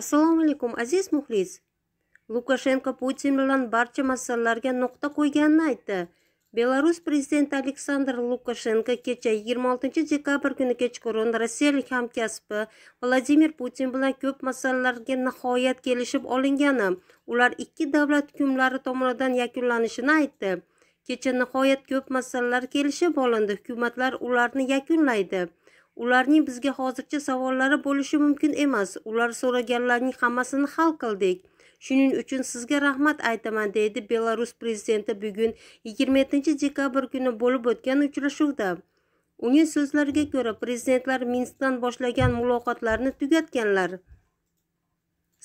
assalomu alaykum aziz muxlis lukashenko putin bilan barcha masalalarga nuqta qo'yganini aytdi belarus prezidenti aleksandr lukashenko kecha 26 dekabr kuni kechqurun rossiyalik hamkasbi vladimir putin bilan ko'p masalalarga nihoyat kelishib olingani ular ikki davlat hukumatlari tomonidan yakunlanishini aytdi kecha nihoyat ko'p masalalar kelishib olindi hukumatlar ularni yakunlaydi ularning bizga hozircha savollari bo'lishi mumkin emas ular so'raganlarning hammasini hal qildik shuning uchun sizga rahmat aytaman deydi belarus prezidenti bugun yigirma yettinchi dekabr kuni bo'lib o'tgan uchrashuvda uning so'zlariga ko'ra prezidentlar minskdan boshlagan muloqotlarni tugatganlar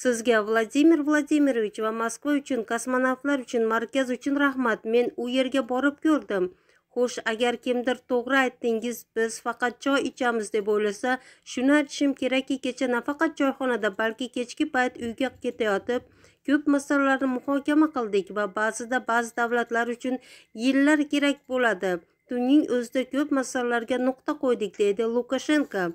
sizga vladimir vladimirovich va moskva uchun kosmonavtlar uchun markaz uchun rahmat men u yerga borib ko'rdim xo'sh agar kimdir to'g'ri aytdingiz biz faqat choy ichamiz deb o'ylasa shuni aytishim kerakki kecha nafaqat choyxonada balki kechki payt uyga ketayotib ko'p masalalarni muhokama qildik va ba'zida ba'zi davlatlar uchun yillar kerak bo'ladi tunning o'zida ko'p masalalarga nuqta qo'ydik deydi lukashenko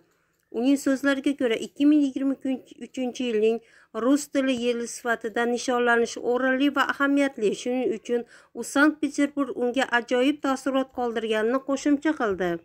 uning so'zlariga ko'ra 2023 yilning rus tili yili sifatida nishonlanishi o'rinli va ahamiyatli shuning uchun u sankt peterburg unga ajoyib taassurot qoldirganini qo'shimcha qildi